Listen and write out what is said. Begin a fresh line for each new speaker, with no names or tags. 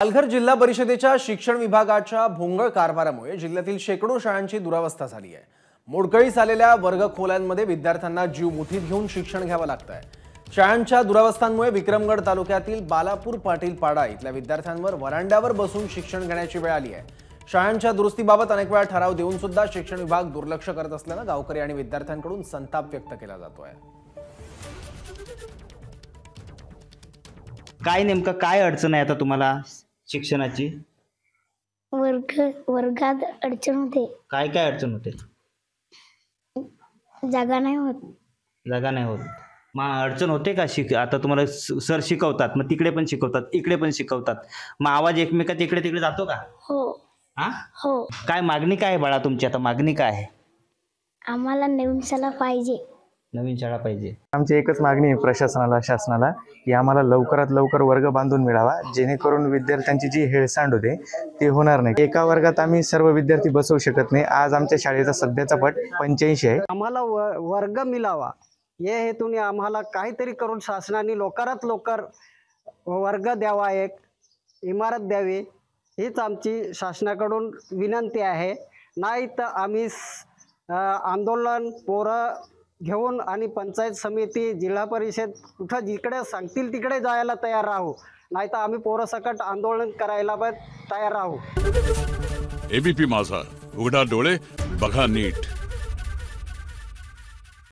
पालघर जिल्हा परिषदेच्या शिक्षण विभागाच्या भोंगळ कारभारामुळे जिल्ह्यातील शेकडो शाळांची दुरावस्था झाली आहे मोडकळीस आलेल्या वर्गखोल्यांमध्ये विद्यार्थ्यांना जीव मुठीत घेऊन शिक्षण घ्यावं लागत आहे शाळांच्या दुरावस्थांमुळे विक्रमगड तालुक्यातील बालापूर पाटील पाडा इथल्या विद्यार्थ्यांवर वरांड्यावर बसून शिक्षण घेण्याची वेळ आली आहे शाळांच्या दुरुस्तीबाबत अनेक वेळा ठराव देऊन सुद्धा शिक्षण विभाग दुर्लक्ष करत असल्यानं गावकरी आणि विद्यार्थ्यांकडून संताप व्यक्त केला जातोय
काय नेमकं काय अडचण आहे आता तुम्हाला शिक्षणाची
वर्ग वर्गात अडचण होते
काय काय अडचण होते
जागा नाही होत
जागा नाही होत मग अडचण होते का शिक आता तुम्हाला सर शिकवतात मग तिकडे पण शिकवतात इकडे पण शिकवतात मग आवाज एकमेकात इकडे तिकडे जातो का
हो हा हो
काय मागणी काय बाळा तुमची आता मागणी काय आहे
आम्हाला नवीन पाहिजे नवीन शाळा पाहिजे आमची एकच मागणी आहे प्रशासनाला शासनाला की आम्हाला लवकरात लवकर वर्ग बांधून मिळावा जेणेकरून विद्यार्थ्यांची जी हेळसांड होते ते होणार नाही एका वर्गात आम्ही सर्व विद्यार्थी बसवू शकत नाही आज आमच्या शाळेचा सध्याचा पट पंच्याऐंशी आहे
आम्हाला वर्ग मिळावा या हेतून आम्हाला काहीतरी करून शासनाने लवकरात लवकर वर्ग द्यावा एक इमारत द्यावी हीच आमची शासनाकडून विनंती आहे नाही तर आम्ही आंदोलन पोरं घेऊन आणि पंचायत समिती जिल्हा परिषद कुठं जिकडे सांगतील तिकडे जायला तयार राहू नाही तर आम्ही पोरसकट आंदोलन करायला पण तयार राहू
एबीपी माझा उघडा डोळे बघा नीट